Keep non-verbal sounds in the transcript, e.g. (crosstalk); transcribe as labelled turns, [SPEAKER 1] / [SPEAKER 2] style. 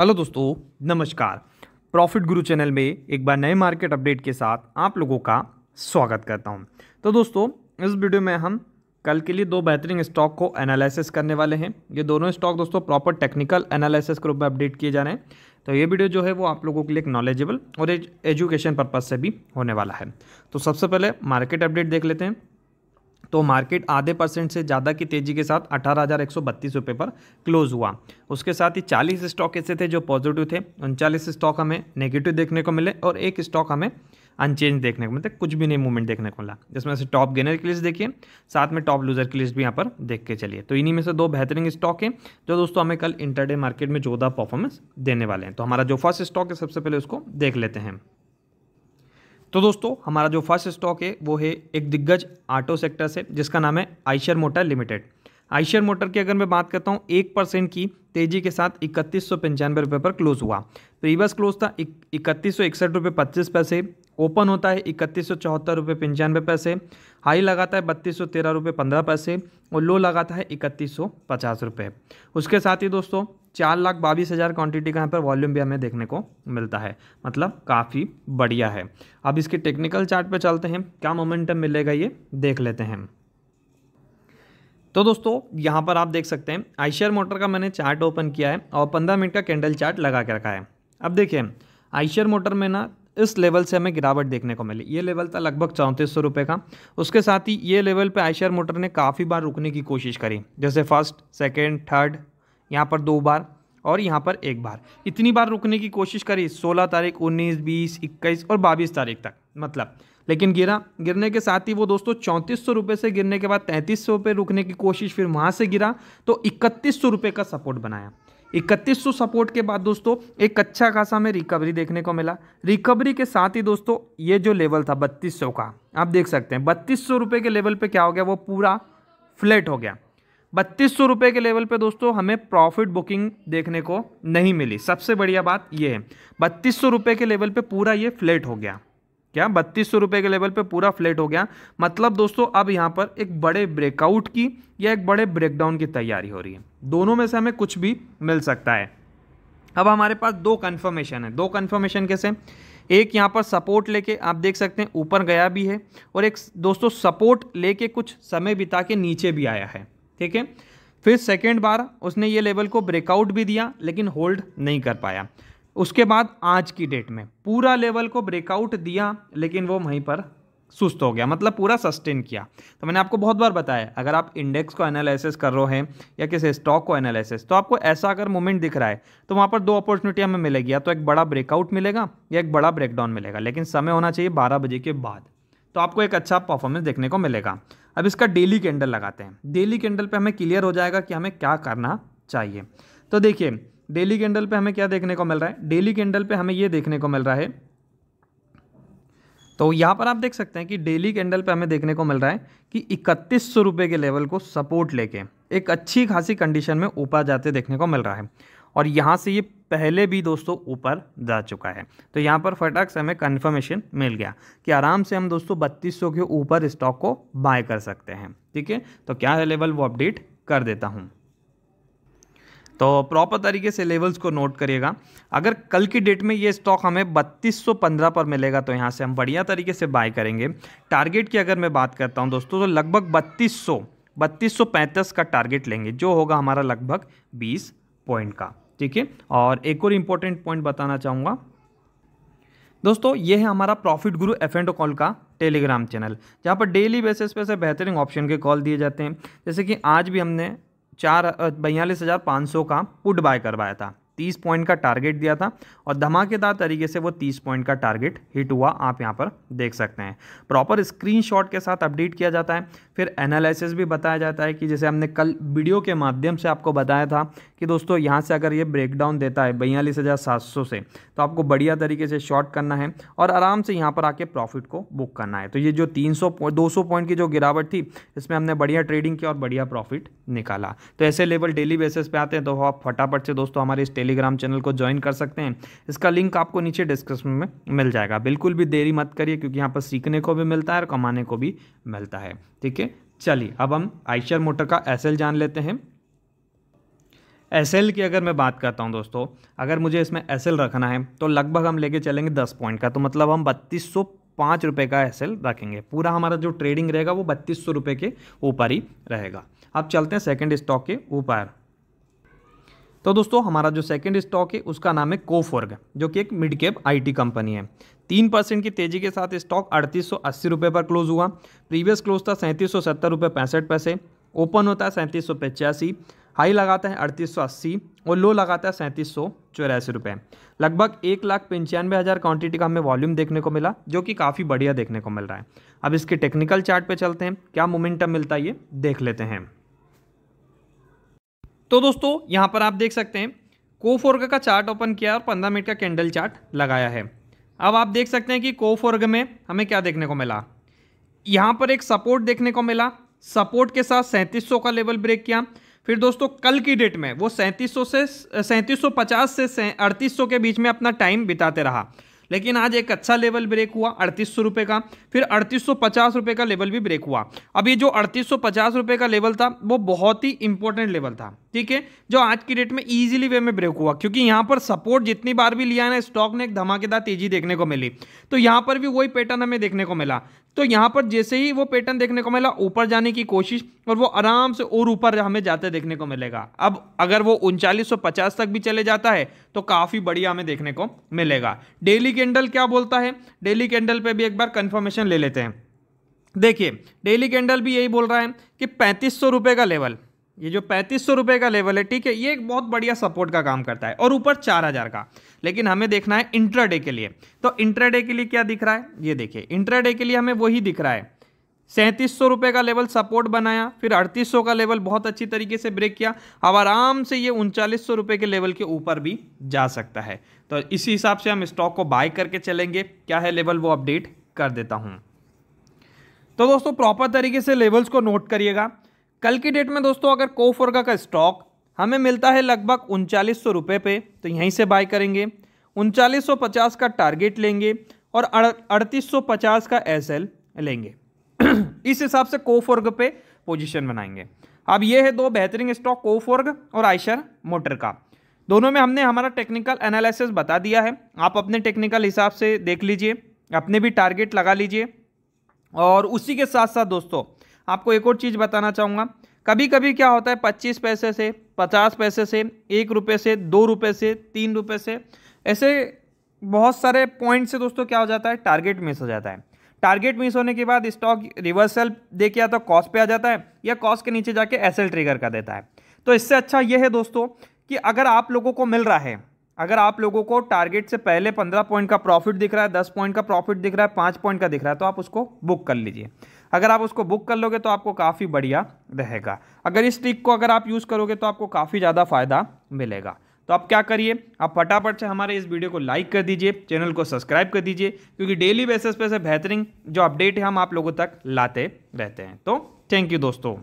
[SPEAKER 1] hello दोस्तों नमस्कार profit गुरु चैनल में एक बार नए मार्केट अपडेट के साथ आप लोगों का स्वागत करता हूं तो दोस्तों इस वीडियो में हम कल के लिए दो बेहतरीन स्टॉक को एनालिसिस करने वाले हैं ये दोनों स्टॉक दोस्तों प्रॉपर टेक्निकल एनालिसिस के रूप में अपडेट किए जा रहे हैं तो ये वीडियो जो है वो आप लोगों के लिए एक नॉलेजेबल और एजुकेशन पर्पज़ से भी होने वाला है तो सबसे पहले मार्केट अपडेट देख लेते हैं तो मार्केट आधे परसेंट से ज़्यादा की तेज़ी के साथ अठारह हज़ार एक सौ बत्तीस रुपये पर क्लोज हुआ उसके साथ ही चालीस स्टॉक ऐसे थे जो पॉजिटिव थे उनचालीस स्टॉक हमें नेगेटिव देखने को मिले और एक स्टॉक हमें अनचेंज देखने को मतलब कुछ भी नहीं मूवमेंट देखने को मिला जिसमें से टॉप गेनर की लिस्ट देखिए साथ में टॉप लूजर की लिस्ट भी यहाँ पर देख के चलिए तो इन्हीं में से दो बेहतरीन स्टॉक हैं जो दोस्तों हमें कल इंटरडे मार्केट में जोरदार परफॉर्मेंस देने वाले हैं तो हमारा जो फर्स्ट स्टॉक है सबसे पहले उसको देख लेते हैं तो दोस्तों हमारा जो फर्स्ट स्टॉक है वो है एक दिग्गज ऑटो सेक्टर से जिसका नाम है Eicher Motor Limited Eicher Motor की अगर मैं बात करता हूँ एक परसेंट की तेजी के साथ इकतीस सौ पंचानवे रुपये पर क्लोज हुआ प्रीवियस क्लोज था इकतीस सौ इकसठ रुपये पच्चीस पैसे ओपन होता है इकतीस सौ चौहत्तर रुपये पंचानवे पैसे हाई लगाता है बत्तीस सौ तेरह रुपये पंद्रह पैसे और लो लगाता है इकतीस सौ पचास रुपये उसके साथ ही दोस्तों चार लाख बाईस हज़ार क्वान्टिटी का यहाँ पर वॉल्यूम भी हमें देखने को मिलता है मतलब काफ़ी बढ़िया है अब इसके टेक्निकल चार्ट पर चलते हैं क्या मोमेंटम मिलेगा ये देख लेते हैं तो दोस्तों यहाँ पर आप देख सकते हैं आईशेयर मोटर का मैंने चार्ट ओपन किया है और पंद्रह मिनट का कैंडल चार्ट लगा के रखा है अब देखिए आईशेयर मोटर में ना इस लेवल से हमें गिरावट देखने को मिली ये लेवल था लगभग चौंतीस सौ रुपये का उसके साथ ही ये लेवल पे आईशेयर मोटर ने काफ़ी बार रुकने की कोशिश करी जैसे फर्स्ट सेकेंड थर्ड यहाँ पर दो बार और यहाँ पर एक बार इतनी बार रुकने की कोशिश करी सोलह तारीख उन्नीस बीस इक्कीस और बाईस तारीख तक मतलब लेकिन गिरा गिरने के साथ ही वो दोस्तों चौंतीस सौ रुपये से गिरने के बाद तैंतीस सौ रुपये रुकने की कोशिश फिर वहाँ से गिरा तो इकतीस सौ रुपये का सपोर्ट बनाया इकतीस सौ सपोर्ट के बाद दोस्तों एक अच्छा खासा में रिकवरी देखने को मिला रिकवरी के साथ ही दोस्तों ये जो लेवल था बत्तीस सौ का आप देख सकते हैं बत्तीस सौ रुपये के लेवल पे क्या हो गया वो पूरा फ्लैट हो गया बत्तीस सौ रुपये के लेवल पे दोस्तों हमें प्रॉफिट बुकिंग देखने को नहीं मिली सबसे बढ़िया बात यह है बत्तीस सौ रुपये के लेवल पे पूरा ये फ्लैट हो गया क्या बत्तीस सौ रुपये के लेवल पे पूरा फ्लैट हो गया मतलब दोस्तों अब यहाँ पर एक बड़े ब्रेकआउट की या एक बड़े ब्रेकडाउन की तैयारी हो रही है दोनों में से हमें कुछ भी मिल सकता है अब हमारे पास दो कन्फर्मेशन है दो कन्फर्मेशन कैसे एक यहाँ पर सपोर्ट लेके आप देख सकते हैं ऊपर गया भी है और एक दोस्तों सपोर्ट लेके कुछ समय बिता के नीचे भी आया है ठीक है फिर सेकेंड बार उसने ये लेवल को ब्रेकआउट भी दिया लेकिन होल्ड नहीं कर पाया उसके बाद आज की डेट में पूरा लेवल को ब्रेकआउट दिया लेकिन वो वहीं पर सुस्त हो गया मतलब पूरा सस्टेन किया तो मैंने आपको बहुत बार बताया अगर आप इंडेक्स को एनालिसिस कर रहे हैं या किसी स्टॉक को एनालिसिस तो आपको ऐसा अगर मूवमेंट दिख रहा है तो वहाँ पर दो अपॉर्चुनिटी हमें मिलेगी या तो एक बड़ा ब्रेकआउट मिलेगा या एक बड़ा ब्रेकडाउन मिलेगा लेकिन समय होना चाहिए बारह बजे के बाद तो आपको एक अच्छा परफॉर्मेंस देखने को मिलेगा अब इसका डेली कैंडल लगाते हैं डेली कैंडल पे हमें क्लियर हो जाएगा कि हमें क्या करना चाहिए तो देखिए डेली कैंडल पे हमें क्या देखने को मिल रहा है डेली कैंडल पे हमें ये देखने को मिल रहा है तो यहाँ पर आप देख सकते हैं कि डेली कैंडल पे हमें देखने को मिल रहा है कि इकतीस सौ के लेवल को सपोर्ट लेके एक अच्छी खासी कंडीशन में ऊपर जाते देखने को मिल रहा है और यहाँ से ये पहले भी दोस्तों ऊपर जा चुका है तो यहाँ पर फटाक से हमें कन्फर्मेशन मिल गया कि आराम से हम दोस्तों 3200 के ऊपर स्टॉक को बाय कर सकते हैं ठीक है तो क्या है लेवल वो अपडेट कर देता हूँ तो प्रॉपर तरीके से लेवल्स को नोट करिएगा अगर कल की डेट में ये स्टॉक हमें 3215 पर मिलेगा तो यहाँ से हम बढ़िया तरीके से बाय करेंगे टारगेट की अगर मैं बात करता हूँ दोस्तों तो लगभग 3200 3235 का टारगेट लेंगे जो होगा हमारा लगभग 20 पॉइंट का ठीक है और एक और इम्पोर्टेंट पॉइंट बताना चाहूँगा दोस्तों ये है हमारा profit Guru F and call का टेलीग्राम चैनल जहाँ पर डेली बेसिस पे से बेहतरीन ऑप्शन के कॉल दिए जाते हैं जैसे कि आज भी हमने चार बयालीस हज़ार पाँच सौ का पुट बाय करवाया था तीस पॉइंट का टारगेट दिया था और धमाकेदार तरीके से वो तीस पॉइंट का टारगेट हिट हुआ आप यहाँ पर देख सकते हैं प्रॉपर स्क्रीन के साथ अपडेट किया जाता है फिर एनालिसिस भी बताया जाता है कि जैसे हमने कल वीडियो के माध्यम से आपको बताया था कि दोस्तों यहाँ से अगर ये ब्रेकडाउन देता है बयालीस हज़ार सात सौ से तो आपको बढ़िया तरीके से शॉर्ट करना है और आराम से यहाँ पर आके प्रॉफिट को बुक करना है तो ये जो तीन सौ दो सौ पॉइंट की जो गिरावट थी इसमें हमने बढ़िया ट्रेडिंग की और बढ़िया प्रॉफिट निकाला तो ऐसे लेवल डेली बेसिस पर आते हैं तो आप फटाफट से दोस्तों हमारे इस टेलीग्राम चैनल को ज्वाइन कर सकते हैं इसका लिंक आपको नीचे डिस्क्रिप्शन में मिल जाएगा बिल्कुल भी देरी मत करिए क्योंकि यहाँ पर सीखने को भी मिलता है और कमाने को भी मिलता है ठीक है चलिए अब हम आइशर मोटर का एस जान लेते हैं एस की अगर मैं बात करता हूँ दोस्तों अगर मुझे इसमें एस रखना है तो लगभग हम लेके चलेंगे दस पॉइंट का तो मतलब हम बत्तीस सौ पाँच रुपये का एस रखेंगे पूरा हमारा जो ट्रेडिंग रहेगा वो बत्तीस सौ रुपये के ऊपर ही रहेगा अब चलते हैं सेकेंड स्टॉक के ऊपर तो दोस्तों हमारा जो सेकंड स्टॉक है उसका नाम है कोफोर्ग जो कि एक मिड कैप आईटी कंपनी है तीन परसेंट की तेजी के साथ स्टॉक अड़तीस सौ अस्सी रुपये पर क्लोज हुआ प्रीवियस क्लोज था सैंतीस सौ सत्तर रुपये पैंसठ पैसे ओपन होता है सैंतीस सौ पचासी हाई लगाता है अड़तीस सौ अस्सी और लो लगाता है सैंतीस सौ चौरासी रुपये लगभग एक लाख पंचानवे हज़ार क्वांटिटी का हमें वॉल्यूम देखने को मिला जो कि काफ़ी बढ़िया देखने को मिल रहा है अब इसके टेक्निकल चार्ट पे चलते हैं क्या मोमेंटम मिलता है ये देख लेते हैं तो दोस्तों यहाँ पर आप देख सकते हैं कोफोर्ग का चार्ट ओपन किया और पंद्रह मिनट का कैंडल चार्ट लगाया है अब आप देख सकते हैं कि कोफोर्ग में हमें क्या देखने को मिला यहाँ पर एक सपोर्ट देखने को मिला सपोर्ट के साथ 3700 का लेवल ब्रेक किया फिर दोस्तों कल की डेट में वो 3700 से 3750 से 3800 के बीच में अपना टाइम बिताते रहा लेकिन आज एक अच्छा लेवल ब्रेक हुआ अड़तीस सौ रुपये का फिर अड़तीस सौ पचास रुपये का लेवल भी ब्रेक हुआ अब ये जो अड़तीस सौ पचास रुपये का लेवल था वो बहुत ही इंपॉर्टेंट लेवल था ठीक है जो आज की डेट में ईजिली वे में ब्रेक हुआ क्योंकि यहाँ पर सपोर्ट जितनी बार भी लिया ना स्टॉक ने एक धमाकेदार तेजी देखने को मिली तो यहाँ पर भी वही पैटर्न हमें देखने को मिला तो यहाँ पर जैसे ही वो पैटर्न देखने को मिला ऊपर जाने की कोशिश और वो आराम से और ऊपर हमें जाते देखने को मिलेगा अब अगर वो उनचालीस तक भी चले जाता है तो काफ़ी बढ़िया हमें देखने को मिलेगा डेली कैंडल क्या बोलता है डेली कैंडल पर भी एक बार कन्फर्मेशन ले लेते हैं देखिए डेली कैंडल भी यही बोल रहा है कि पैंतीस सौ रुपये का लेवल ये जो पैंतीस सौ रुपये का लेवल है ठीक है ये एक बहुत बढ़िया सपोर्ट का काम करता है और ऊपर चार हज़ार का लेकिन हमें देखना है इंट्राडे के लिए तो इंट्राडे के लिए क्या दिख रहा है ये देखिए इंट्राडे के लिए हमें वही दिख रहा है सैंतीस सौ रुपये का लेवल सपोर्ट बनाया फिर अड़तीस सौ का लेवल बहुत अच्छी तरीके से ब्रेक किया अब आराम से ये उनचालीस सौ रुपये के लेवल के ऊपर भी जा सकता है तो इसी हिसाब से हम स्टॉक को बाय करके चलेंगे क्या है लेवल वो अपडेट कर देता हूँ तो दोस्तों प्रॉपर तरीके से लेवल्स को नोट करिएगा कल की डेट में दोस्तों अगर कोफोर्गा का स्टॉक हमें मिलता है लगभग उनचालीस सौ रुपये पे तो यहीं से बाय करेंगे उनचालीस सौ पचास का टारगेट लेंगे और अड़तीस सौ पचास का एस एल लेंगे (clears throat) इस हिसाब से कोफोर्ग पे पोजीशन बनाएंगे अब ये है दो बेहतरीन स्टॉक कोफोर्ग और आयशर मोटर का दोनों में हमने हमारा टेक्निकल एनालिसिस बता दिया है आप अपने टेक्निकल हिसाब से देख लीजिए अपने भी टारगेट लगा लीजिए और उसी के साथ साथ दोस्तों आपको एक और चीज़ बताना चाहूँगा कभी कभी क्या होता है पच्चीस पैसे से पचास पैसे से एक रुपये से दो रुपये से तीन रुपये से ऐसे बहुत सारे पॉइंट से दोस्तों क्या हो जाता है टारगेट मिस हो जाता है टारगेट मिस होने के बाद स्टॉक रिवर्सल दे के आता है तो कॉस्ट पर आ जाता है या कॉस्ट के नीचे जाके एसएल ट्रिगर कर देता है तो इससे अच्छा यह है दोस्तों कि अगर आप लोगों को मिल रहा है अगर आप लोगों को टारगेट से पहले पंद्रह पॉइंट का प्रॉफिट दिख रहा है दस पॉइंट का प्रॉफिट दिख रहा है पाँच पॉइंट का दिख रहा है तो आप उसको बुक कर लीजिए अगर आप उसको बुक कर लोगे तो आपको काफ़ी बढ़िया रहेगा अगर इस ट्रिक को अगर आप यूज़ करोगे तो आपको काफ़ी ज़्यादा फ़ायदा मिलेगा तो आप क्या करिए आप फटाफट से हमारे इस वीडियो को लाइक कर दीजिए चैनल को सब्सक्राइब कर दीजिए क्योंकि डेली बेसिस पे से बेहतरीन जो अपडेट है हम आप लोगों तक लाते रहते हैं तो थैंक यू दोस्तों